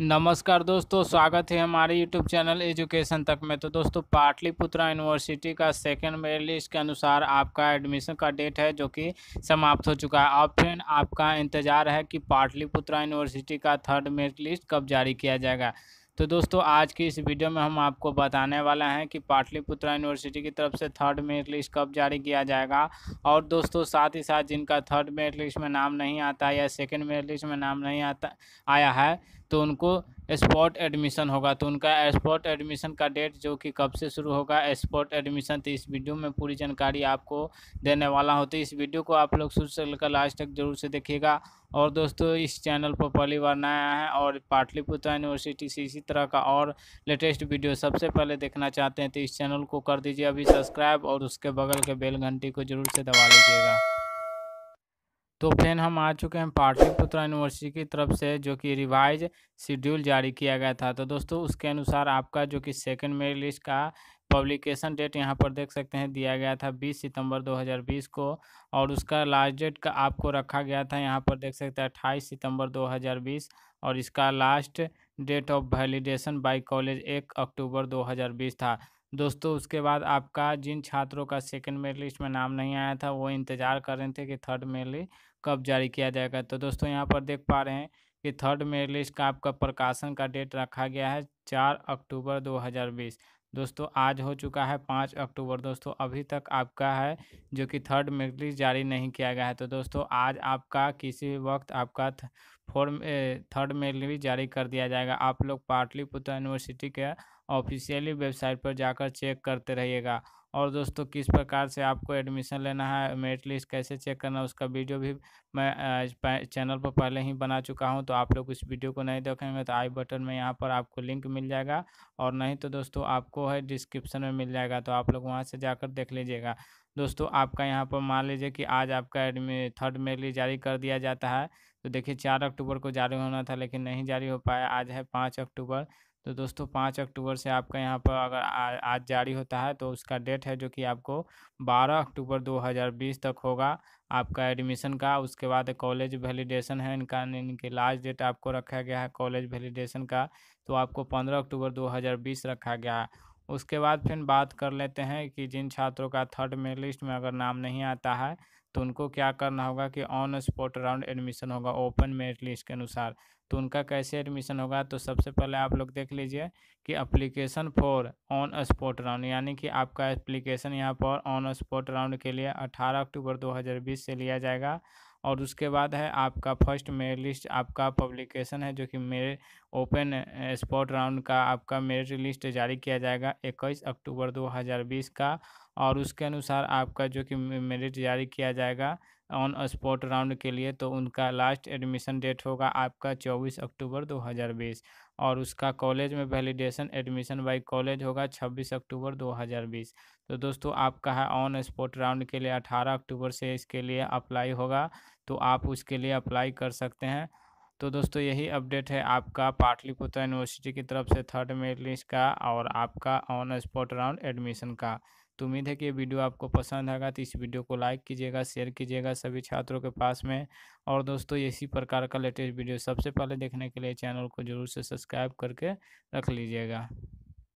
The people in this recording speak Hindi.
नमस्कार दोस्तों स्वागत है हमारे यूट्यूब चैनल एजुकेशन तक में तो दोस्तों पाटलिपुत्रा यूनिवर्सिटी का सेकेंड मेर लिस्ट के अनुसार आपका एडमिशन का डेट है जो कि समाप्त हो चुका है अब फिर आपका इंतज़ार है कि पाटलिपुत्रा यूनिवर्सिटी का थर्ड मेर लिस्ट कब जारी किया जाएगा तो दोस्तों आज की इस वीडियो में हम आपको बताने वाला हैं कि पाटलिपुत्रा यूनिवर्सिटी की तरफ से थर्ड मेरिट लिस्ट कब जारी किया जाएगा और दोस्तों साथ ही साथ जिनका थर्ड मेरिट लिस्ट में नाम नहीं आता या सेकेंड मेरिट लिस्ट में नाम नहीं आता आया है तो उनको स्पॉट एडमिशन होगा तो उनका स्पॉट एडमिशन का डेट जो कि कब से शुरू होगा स्पॉट एडमिशन तो इस वीडियो में पूरी जानकारी आपको देने वाला हो तो इस वीडियो को आप लोग शुरू से लेकर लास्ट तक जरूर से देखिएगा और दोस्तों इस चैनल पर पहली बार नया है और पाटलिपुत्र यूनिवर्सिटी से इसी तरह का और लेटेस्ट वीडियो सबसे पहले देखना चाहते हैं तो इस चैनल को कर दीजिए अभी सब्सक्राइब और उसके बगल के बेल घंटी को जरूर से दबा लीजिएगा तो फिर हम आ चुके हैं पाटलिपुत्र यूनिवर्सिटी की तरफ से जो कि रिवाइज शेड्यूल जारी किया गया था तो दोस्तों उसके अनुसार आपका जो कि सेकेंड मेरिट लिस्ट का पब्लिकेशन डेट यहाँ पर देख सकते हैं दिया गया था 20 सितंबर 2020 को और उसका लास्ट डेट का आपको रखा गया था यहाँ पर देख सकते हैं अट्ठाईस सितंबर 2020 और इसका last date of validation by college एक अक्टूबर 2020 था दोस्तों उसके बाद आपका जिन छात्रों का सेकंड मेरिट लिस्ट में नाम नहीं आया था वो इंतज़ार कर रहे थे कि थर्ड मेरिट लिस्ट कब जारी किया जाएगा तो दोस्तों यहाँ पर देख पा रहे हैं कि थर्ड मेरिट लिस्ट का आपका प्रकाशन का डेट रखा गया है चार अक्टूबर बीस दोस्तों आज हो चुका है पाँच अक्टूबर दोस्तों अभी तक आपका है जो कि थर्ड मेरिट जारी नहीं किया गया है तो दोस्तों आज आपका किसी भी वक्त आपका फोर थर्ड मेरिट जारी कर दिया जाएगा आप लोग पाटलिपुत्र यूनिवर्सिटी के ऑफिशियली वेबसाइट पर जाकर चेक करते रहिएगा और दोस्तों किस प्रकार से आपको एडमिशन लेना है मेरिट लिस्ट कैसे चेक करना है उसका वीडियो भी मैं चैनल पर पहले ही बना चुका हूं तो आप लोग उस वीडियो को नहीं देखेंगे तो आई बटन में यहाँ पर आपको लिंक मिल जाएगा और नहीं तो दोस्तों आपको है डिस्क्रिप्शन में मिल जाएगा तो आप लोग वहाँ से जाकर देख लीजिएगा दोस्तों आपका यहाँ पर मान लीजिए कि आज आपका एडमि थर्ड मेरिट लिस्ट जारी कर दिया जाता है तो देखिए चार अक्टूबर को जारी होना था लेकिन नहीं जारी हो पाया आज है पाँच अक्टूबर तो दोस्तों पाँच अक्टूबर से आपका यहाँ पर अगर आज जारी होता है तो उसका डेट है जो कि आपको बारह अक्टूबर दो हज़ार बीस तक होगा आपका एडमिशन का उसके बाद कॉलेज वैलिडेशन है इनका इनके लास्ट डेट आपको रखा गया है कॉलेज वैलिडेशन का तो आपको पंद्रह अक्टूबर दो हज़ार बीस रखा गया है उसके बाद फिर बात कर लेते हैं कि जिन छात्रों का थर्ड में लिस्ट में अगर नाम नहीं आता है तो उनको क्या करना होगा कि ऑन स्पॉट राउंड एडमिशन होगा ओपन मेरिट लिस्ट के अनुसार तो उनका कैसे एडमिशन होगा तो सबसे पहले आप लोग देख लीजिए कि application for on spot round यानी कि आपका एप्लीकेशन यहाँ पर ऑन स्पॉट राउंड के लिए 18 अक्टूबर 2020 से लिया जाएगा और उसके बाद है आपका फर्स्ट मेरिट लिस्ट आपका पब्लिकेशन है जो कि मेरे ओपन स्पॉट राउंड का आपका मेरिट लिस्ट जारी किया जाएगा 21 अक्टूबर 2020 का और उसके अनुसार आपका जो कि मेरिट जारी किया जाएगा ऑन स्पॉट राउंड के लिए तो उनका लास्ट एडमिशन डेट होगा आपका चौबीस अक्टूबर दो हज़ार बीस और उसका कॉलेज में वैलिडेशन एडमिशन बाय कॉलेज होगा 26 अक्टूबर 2020 तो दोस्तों आपका है ऑन स्पॉट राउंड के लिए 18 अक्टूबर से इसके लिए अप्लाई होगा तो आप उसके लिए अप्लाई कर सकते हैं तो दोस्तों यही अपडेट है आपका पाटलिपुत्र यूनिवर्सिटी की तरफ से थर्ड मेरिट लिस्ट का और आपका ऑन स्पॉट राउंड एडमिशन का तो उम्मीद है कि ये वीडियो आपको पसंद आएगा तो इस वीडियो को लाइक कीजिएगा शेयर कीजिएगा सभी छात्रों के पास में और दोस्तों इसी प्रकार का लेटेस्ट वीडियो सबसे पहले देखने के लिए चैनल को जरूर से सब्सक्राइब करके रख लीजिएगा